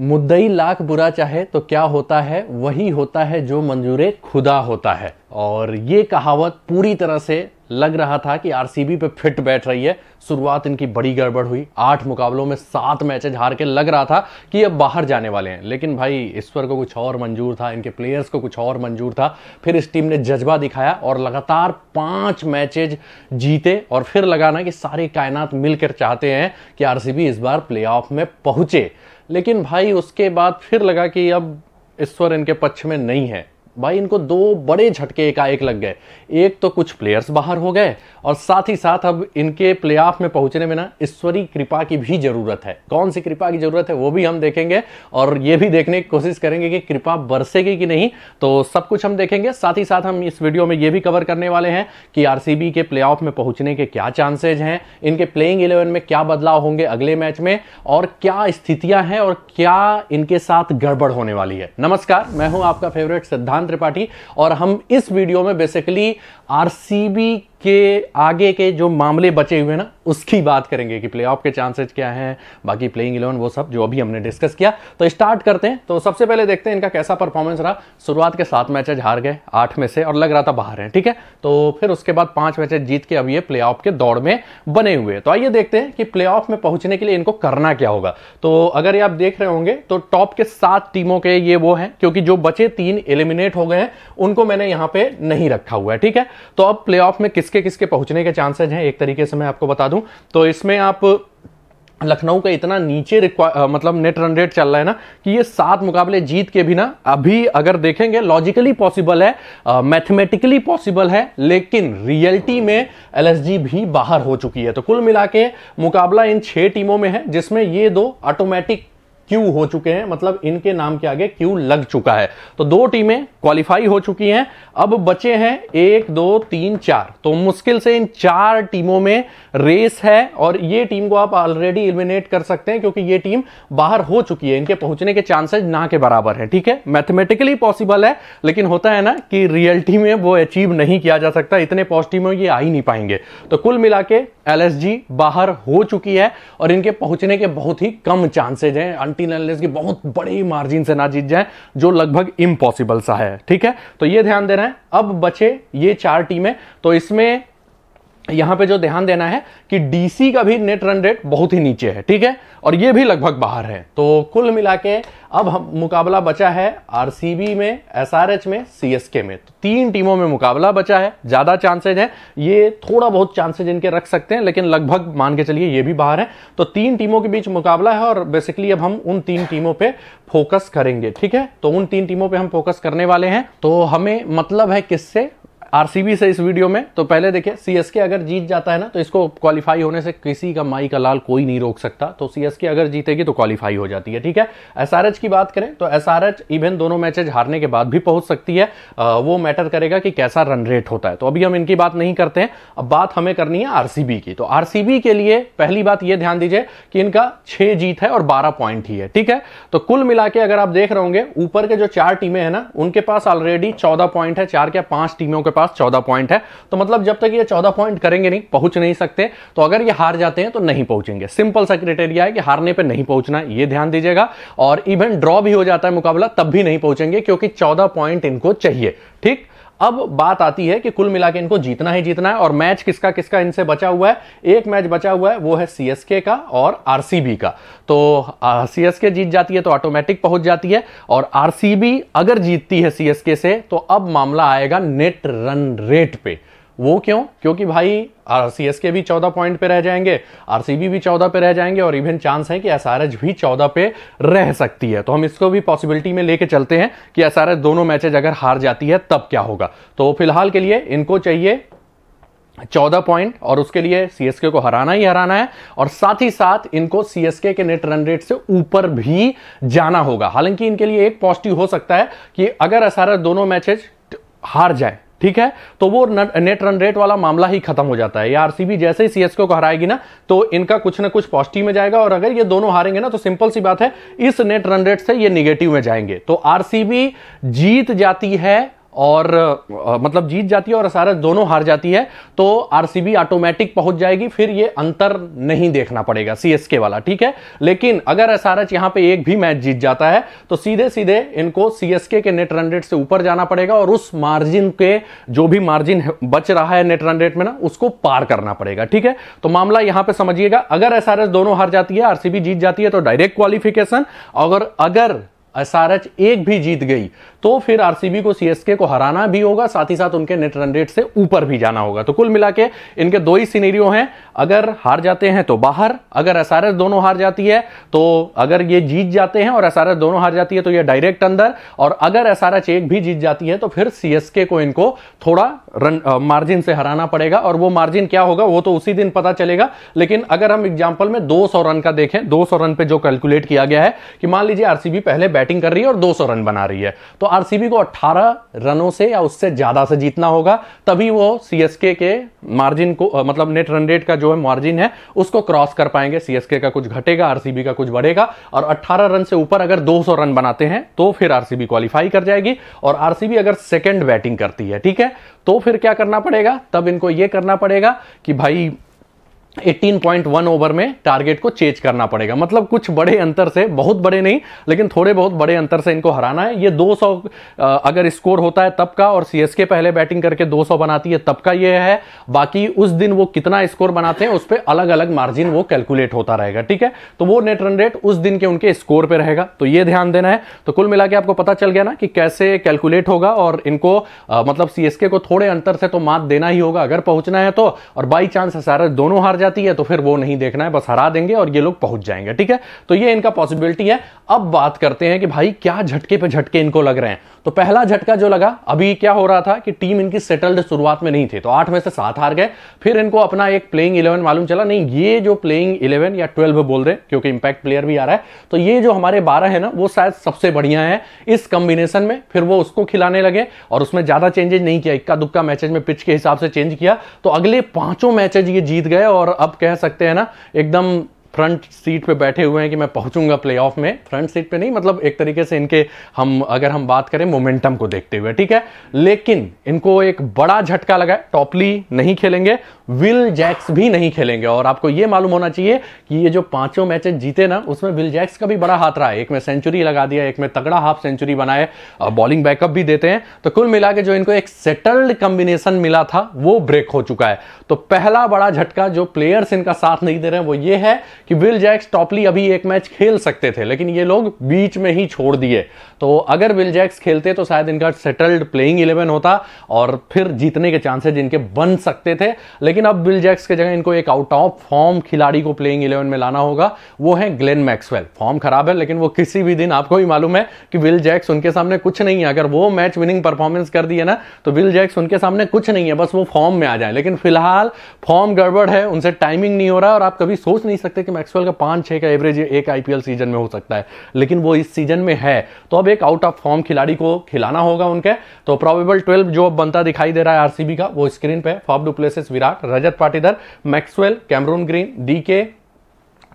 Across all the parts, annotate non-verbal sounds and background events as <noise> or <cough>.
मुद्दई लाख बुरा चाहे तो क्या होता है वही होता है जो मंजूर खुदा होता है और ये कहावत पूरी तरह से लग रहा था कि आरसीबी पे फिट बैठ रही है शुरुआत इनकी बड़ी गड़बड़ हुई आठ मुकाबलों में सात मैचेज हार के लग रहा था कि अब बाहर जाने वाले हैं लेकिन भाई ईश्वर को कुछ और मंजूर था इनके प्लेयर्स को कुछ और मंजूर था फिर इस टीम ने जज्बा दिखाया और लगातार पांच मैचेज जीते और फिर लगाना कि सारी कायनात मिलकर चाहते हैं कि आरसीबी इस बार प्ले में पहुंचे लेकिन भाई उसके बाद फिर लगा कि अब ईश्वर इनके पक्ष में नहीं है भाई इनको दो बड़े झटके एकाएक लग गए एक तो कुछ प्लेयर्स बाहर हो गए और साथ ही साथ अब इनके प्ले में पहुंचने में ना ईश्वरी कृपा की भी जरूरत है कौन सी कृपा की जरूरत है वो भी हम देखेंगे और ये भी देखने की कोशिश करेंगे कि कृपा बरसेगी कि नहीं तो सब कुछ हम देखेंगे साथ ही साथ हम इस वीडियो में ये भी कवर करने वाले हैं कि आर के प्ले में पहुंचने के क्या चांसेज हैं इनके प्लेइंग इलेवन में क्या बदलाव होंगे अगले मैच में और क्या स्थितियां हैं और क्या इनके साथ गड़बड़ होने वाली है नमस्कार मैं हूं आपका फेवरेट सिद्धांत त्रिपाठी और हम इस वीडियो में बेसिकली आरसीबी के आगे के जो मामले बचे हुए ना उसकी बात करेंगे कि प्लेऑफ के चांसेस क्या हैं बाकी प्लेइंग इलेवन वो सब जो अभी हमने डिस्कस किया तो स्टार्ट करते हैं तो सबसे पहले देखते हैं इनका कैसा परफॉर्मेंस रहा शुरुआत के सात मैचेज हार गए आठ में से और लग रहा था बाहर है ठीक है तो फिर उसके बाद पांच मैचेज जीत के अब ये प्ले के दौड़ में बने हुए तो आइए देखते हैं कि प्ले में पहुंचने के लिए इनको करना क्या होगा तो अगर ये आप देख रहे होंगे तो टॉप के सात टीमों के ये वो हैं क्योंकि जो बचे तीन एलिमिनेट हो गए हैं उनको मैंने यहां पर नहीं रखा हुआ है ठीक है तो अब प्ले में किसके किसके पहुंचने के चांसेज हैं एक तरीके से मैं आपको बता दूं तो इसमें आप लखनऊ का इतना नीचे मतलब नेट रन रेट चल रहा है ना कि ये सात मुकाबले जीत के भी ना अभी अगर देखेंगे लॉजिकली पॉसिबल है मैथमेटिकली पॉसिबल है लेकिन रियलिटी में एलएसजी भी बाहर हो चुकी है तो कुल मिला के मुकाबला इन छह टीमों में है जिसमें ये दो ऑटोमेटिक क्यू हो चुके हैं मतलब इनके नाम के आगे क्यू लग चुका है तो दो टीमें क्वालिफाई हो चुकी हैं अब बचे हैं एक दो तीन चार तो मुश्किल से इन चार टीमों में रेस है और ये टीम को आप ऑलरेडी इलिमिनेट कर सकते हैं क्योंकि ये टीम बाहर हो चुकी है इनके पहुंचने के चांसेज ना के बराबर है ठीक है मैथमेटिकली पॉसिबल है लेकिन होता है ना कि रियलिटी में वो अचीव नहीं किया जा सकता इतने पॉजिटिव में ये आ ही नहीं पाएंगे तो कुल मिला के एल बाहर हो चुकी है और इनके पहुंचने के बहुत ही कम चांसेज हैं अनटिल अनलेस की बहुत बड़े मार्जिन से ना जीत जाए जो लगभग इम्पॉसिबल सा है ठीक है तो ये ध्यान दे रहे हैं अब बचे ये चार टीमें तो इसमें यहां पे जो ध्यान देना है कि डीसी का भी नेट रन रेट बहुत ही नीचे है ठीक है और ये भी लगभग बाहर है तो कुल मिला के अब हम मुकाबला बचा है आरसीबी में एसआरएच में सीएसके में तो तीन टीमों में मुकाबला बचा है ज्यादा चांसेज है ये थोड़ा बहुत चांसेज इनके रख सकते हैं लेकिन लगभग मान के चलिए ये भी बाहर है तो तीन टीमों के बीच मुकाबला है और बेसिकली अब हम उन तीन टीमों पर फोकस करेंगे ठीक है तो उन तीन टीमों पर हम फोकस करने वाले हैं तो हमें मतलब है किससे आरसीबी से इस वीडियो में तो पहले देखिए सीएसके अगर जीत जाता है ना तो इसको क्वालिफाई होने से किसी का माई का लाल कोई नहीं रोक सकता तो सीएसके अगर जीतेगी तो क्वालिफाई हो जाती है ठीक है एसआरएच की बात करें तो एसआरएच इवन दोनों मैचेज हारने के बाद भी पहुंच सकती है आ, वो मैटर करेगा कि कैसा रन रेट होता है तो अभी हम इनकी बात नहीं करते हैं अब बात हमें करनी है आरसीबी की तो आरसीबी के लिए पहली बात यह ध्यान दीजिए कि इनका छह जीत है और बारह पॉइंट ही है ठीक है तो कुल मिला के अगर आप देख रहे होंगे ऊपर के जो चार टीमें हैं ना उनके पास ऑलरेडी चौदह पॉइंट है चार क्या पांच टीमों के पास पास चौदह पॉइंट है तो मतलब जब तक ये चौदह पॉइंट करेंगे नहीं पहुंच नहीं सकते तो अगर ये हार जाते हैं तो नहीं पहुंचेंगे सिंपल सा क्रिटेरिया है कि हारने पर नहीं पहुंचना ये ध्यान दीजिएगा और इवन ड्रॉ भी हो जाता है मुकाबला तब भी नहीं पहुंचेंगे क्योंकि चौदह पॉइंट इनको चाहिए ठीक अब बात आती है कि कुल मिला के इनको जीतना ही जीतना है और मैच किसका किसका इनसे बचा हुआ है एक मैच बचा हुआ है वो है सीएसके का और आरसीबी का तो सीएसके जीत जाती है तो ऑटोमेटिक पहुंच जाती है और आरसीबी अगर जीतती है सीएसके से तो अब मामला आएगा नेट रन रेट पे वो क्यों क्योंकि भाई आर भी चौदह पॉइंट पे रह जाएंगे आरसीबी भी चौदह पे रह जाएंगे और इवन चांस है कि एस भी चौदह पे रह सकती है तो हम इसको भी पॉसिबिलिटी में लेके चलते हैं कि एस दोनों मैचेज अगर हार जाती है तब क्या होगा तो फिलहाल के लिए इनको चाहिए चौदह पॉइंट और उसके लिए सीएसके को हराना ही हराना है और साथ ही साथ इनको सीएसके के नेट रन रेट से ऊपर भी जाना होगा हालांकि इनके लिए एक पॉजिटिव हो सकता है कि अगर असारा दोनों मैचेज हार जाए ठीक है तो वो नेट रन रेट वाला मामला ही खत्म हो जाता है या आरसीबी जैसे ही सीएसके को हराएगी ना तो इनका कुछ ना कुछ पॉजिटिव में जाएगा और अगर ये दोनों हारेंगे ना तो सिंपल सी बात है इस नेट रन रेट से ये निगेटिव में जाएंगे तो आरसीबी जीत जाती है और आ, मतलब जीत जाती है और एस दोनों हार जाती है तो आरसीबी ऑटोमेटिक पहुंच जाएगी फिर ये अंतर नहीं देखना पड़ेगा सीएसके वाला ठीक है लेकिन अगर एसआरएच यहां पे एक भी मैच जीत जाता है तो सीधे सीधे इनको सीएसके के नेट रन रेट से ऊपर जाना पड़ेगा और उस मार्जिन के जो भी मार्जिन बच रहा है नेट रन रेट में ना उसको पार करना पड़ेगा ठीक है तो मामला यहां पर समझिएगा अगर एस दोनों हार जाती है आरसीबी जीत जाती है तो डायरेक्ट क्वालिफिकेशन और अगर एसआरएच एक भी जीत गई तो फिर आरसीबी को सीएसके को हराना भी होगा साथ ही साथ उनके नेट रन रेट से ऊपर भी जाना होगा तो कुल मिला के इनके दो ही सीनेरियो हैं अगर हार जाते हैं तो बाहर अगर एसआरएच दोनों हार जाती है तो अगर ये जीत जाते हैं और एसआरएच दोनों हार जाती है तो ये डायरेक्ट अंदर और अगर एसआरएच एक भी जीत जाती है तो फिर सीएसके को इनको थोड़ा रन मार्जिन से हराना पड़ेगा और वो मार्जिन क्या होगा वो तो उसी दिन पता चलेगा लेकिन अगर हम एग्जाम्पल में दो रन का देखें दो रन पर जो कैलकुलेट किया गया है कि मान लीजिए आरसीबी पहले बैठ बैटिंग कर रही है और 200 रन बना रही है तो आरसीबी को 18 रनों से या उससे ज्यादा से जीतना होगा तभी वो सीएसके के मार्जिन को मतलब नेट रन रेट का जो है मार्जिन है उसको क्रॉस कर पाएंगे सीएसके का कुछ घटेगा आरसीबी का कुछ बढ़ेगा और अट्ठारह रन से ऊपर अगर 200 रन बनाते हैं तो फिर आरसीबी क्वालिफाई कर जाएगी और आरसीबी अगर सेकेंड बैटिंग करती है ठीक है तो फिर क्या करना पड़ेगा तब इनको यह करना पड़ेगा कि भाई 18.1 ओवर में टारगेट को चेज करना पड़ेगा मतलब कुछ बड़े अंतर से बहुत बड़े नहीं लेकिन थोड़े बहुत बड़े अंतर से इनको हराना है ये 200 अगर स्कोर होता है तब का और सीएसके पहले बैटिंग करके 200 बनाती है तब का ये है बाकी उस दिन वो कितना स्कोर बनाते हैं उस पर अलग अलग मार्जिन वो कैलकुलेट होता रहेगा ठीक है तो वो नेट रन रेट उस दिन के उनके स्कोर पर रहेगा तो ये ध्यान देना है तो कुल मिला आपको पता चल गया ना कि कैसे कैलकुलेट होगा और इनको मतलब सीएसके को थोड़े अंतर से तो मात देना ही होगा अगर पहुंचना है तो और बाई चांस हसारत दोनों हार जाती है तो फिर वो नहीं देखना है बस हरा देंगे और ये लोग पहुंच जाएंगे ठीक है तो ये इनका पॉसिबिलिटी है अब बात करते हैं कि भाई क्या झटके पे झटके इनको लग रहे हैं तो पहला झटका जो लगा अभी क्या हो रहा था कि टीम इनकी सेटल्ड शुरुआत में नहीं थी तो आठ में से सात हार गए फिर इनको अपना एक प्लेइंग इलेवन मालूम चला नहीं ये जो प्लेइंग इलेवन या ट्वेल्व बोल रहे क्योंकि इंपैक्ट प्लेयर भी आ रहा है तो ये जो हमारे बारह है ना वो शायद सबसे बढ़िया है इस कॉम्बिनेशन में फिर वो उसको खिलाने लगे और उसमें ज्यादा चेंजेस नहीं किया इक्का दुक्का मैचेज में पिच के हिसाब से चेंज किया तो अगले पांचों मैचेज ये जीत गए और अब कह सकते हैं ना एकदम फ्रंट सीट पे बैठे हुए हैं कि मैं पहुंचूंगा ऑफ में फ्रंट सीट पे नहीं मतलब एक तरीके से इनके हम अगर हम बात करें मोमेंटम को देखते हुए ठीक है लेकिन इनको एक बड़ा झटका लगा टॉपली नहीं खेलेंगे विल जैक्स भी नहीं खेलेंगे और आपको यह मालूम होना चाहिए कि ये जो पांचों मैचेस जीते ना उसमें विल जैक्स का भी बड़ा हाथ रहा है एक में सेंचुरी लगा दिया एक में तगड़ा हाफ सेंचुरी बनाए बॉलिंग बैकअप भी देते हैं तो कुल मिला के जो इनको एक सेटल्ड कॉम्बिनेशन मिला था वो ब्रेक हो चुका है तो पहला बड़ा झटका जो प्लेयर्स इनका साथ नहीं दे रहे हैं वो ये है कि विल जैक्स टॉपली अभी एक मैच खेल सकते थे लेकिन ये लोग बीच में ही छोड़ दिए तो अगर विल जैक्स खेलते तो शायद इनका सेटल्ड प्लेइंग इलेवन होता और फिर जीतने के चांसेज इनके बन सकते थे लेकिन अब विल जैक्स के जगह इनको एक आउट ऑफ फॉर्म खिलाड़ी को प्लेइंग इलेवन में लाना होगा वो है ग्लेन मैक्सवेल फॉर्म खराब है लेकिन वो किसी भी दिन आपको ही मालूम है कि विल जैक्स उनके सामने कुछ नहीं है अगर वो मैच विनिंग परफॉर्मेंस कर दिए ना तो विल जैक्स उनके सामने कुछ नहीं है बस वो फॉर्म में आ जाए लेकिन फिलहाल फॉर्म गड़बड़ है उनसे टाइमिंग नहीं हो रहा और आप कभी सोच नहीं सकते कि मैक्सवेल का पाँच छः का एवरेज एक आईपीएल सीजन में हो सकता है लेकिन वो इस सीजन में है तो अब एक आउट ऑफ फॉर्म खिलाड़ी को खिलाना होगा उनके तो प्रॉबेबल ट्वेल्व जो अब बनता दिखाई दे रहा है आरसीबी का वो स्क्रीन पे Faf du Plessis Virat Rajat Patidar Maxwell Cameron Green डी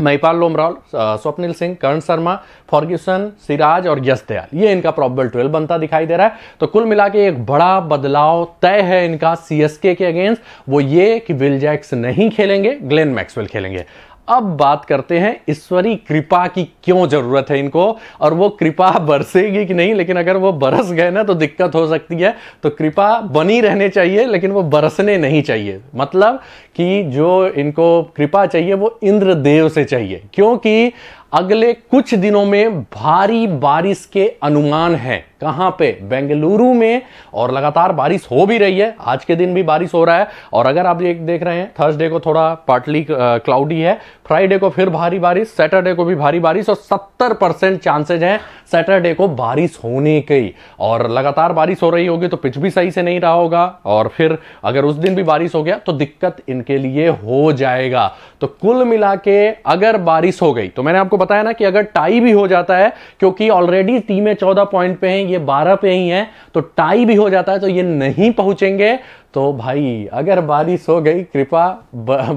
महिपाल लोमराल स्वप्निल सिंह कर्ण शर्मा फॉर्ग्यूसन सिराज और यश दयाल ये इनका प्रॉब्बल ट्वेल्व बनता दिखाई दे रहा है तो कुल मिला के एक बड़ा बदलाव तय है इनका सीएसके के अगेंस्ट वो ये कि विल जैक्स नहीं खेलेंगे ग्लेन मैक्सवेल खेलेंगे अब बात करते हैं ईश्वरी कृपा की क्यों जरूरत है इनको और वो कृपा <laughs> बरसेगी कि नहीं लेकिन अगर वो बरस गए ना तो दिक्कत हो सकती है तो कृपा बनी रहने चाहिए लेकिन वो बरसने नहीं चाहिए मतलब कि जो इनको कृपा चाहिए वो इंद्रदेव से चाहिए क्योंकि अगले कुछ दिनों में भारी बारिश के अनुमान हैं कहां पे बेंगलुरु में और लगातार बारिश हो भी रही है आज के दिन भी बारिश हो रहा है और अगर आप एक देख रहे हैं थर्सडे को थोड़ा पार्टली क्लाउडी uh, है फ्राइडे को फिर भारी बारिश सैटरडे को भी भारी बारिश और 70 परसेंट चांसेज हैं सैटरडे को बारिश होने की और लगातार बारिश हो रही होगी तो पिच भी सही से नहीं रहा होगा और फिर अगर उस दिन भी बारिश हो गया तो दिक्कत इनके लिए हो जाएगा तो कुल मिला के अगर बारिश हो गई तो मैंने आपको बताया ना कि अगर टाई भी हो जाता है क्योंकि ऑलरेडी टीमें चौदह पॉइंट पे हैं ये बारह पे ही है तो टाई भी हो जाता है तो ये नहीं पहुंचेंगे तो भाई अगर बारिश हो गई कृपा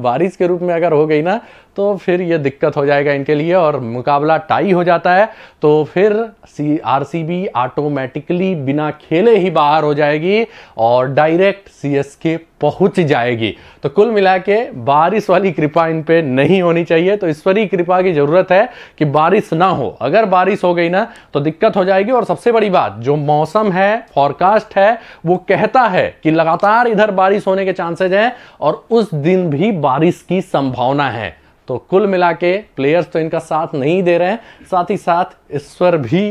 बारिश के रूप में अगर हो गई ना तो फिर ये दिक्कत हो जाएगा इनके लिए और मुकाबला टाई हो जाता है तो फिर C R C B automatically बिना खेले ही बाहर हो जाएगी और डायरेक्ट सी एस के पहुंच जाएगी तो कुल मिला के बारिश वाली कृपा इन पे नहीं होनी चाहिए तो ईश्वरी कृपा की जरूरत है कि बारिश ना हो अगर बारिश हो गई ना तो दिक्कत हो जाएगी और सबसे बड़ी बात जो मौसम है फॉरकास्ट है वो कहता है कि लगातार इधर बारिश होने के चांसेज हैं और उस दिन भी बारिश की संभावना है तो कुल मिला के प्लेयर्स तो इनका साथ नहीं दे रहे हैं साथ ही साथ ईश्वर भी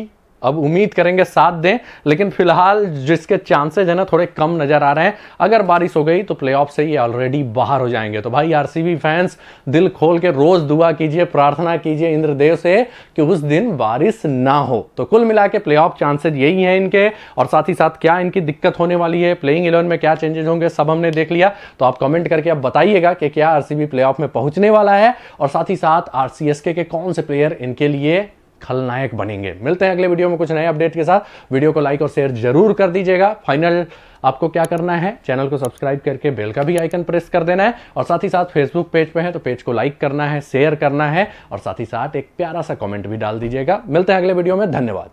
अब उम्मीद करेंगे साथ दें लेकिन फिलहाल जिसके चांसेज है ना थोड़े कम नजर आ रहे हैं अगर बारिश हो गई तो प्ले से ये ऑलरेडी बाहर हो जाएंगे तो भाई आरसीबी फैंस दिल खोल के रोज दुआ कीजिए प्रार्थना कीजिए इंद्रदेव से कि उस दिन बारिश ना हो तो कुल मिला के प्ले चांसेज यही है इनके और साथ ही साथ क्या इनकी दिक्कत होने वाली है प्लेइंग इलेवन में क्या चेंजेस होंगे सब हमने देख लिया तो आप कमेंट करके आप बताइएगा कि क्या आरसीबी प्लेऑफ में पहुंचने वाला है और साथ ही साथ आरसीएसके के कौन से प्लेयर इनके लिए खलनायक बनेंगे मिलते हैं अगले वीडियो में कुछ नए अपडेट के साथ वीडियो को लाइक और शेयर जरूर कर दीजिएगा फाइनल आपको क्या करना है चैनल को सब्सक्राइब करके बेल का भी आइकन प्रेस कर देना है और साथ ही साथ फेसबुक पेज पे है तो पेज को लाइक करना है शेयर करना है और साथ ही साथ एक प्यारा सा कमेंट भी डाल दीजिएगा मिलते हैं अगले वीडियो में धन्यवाद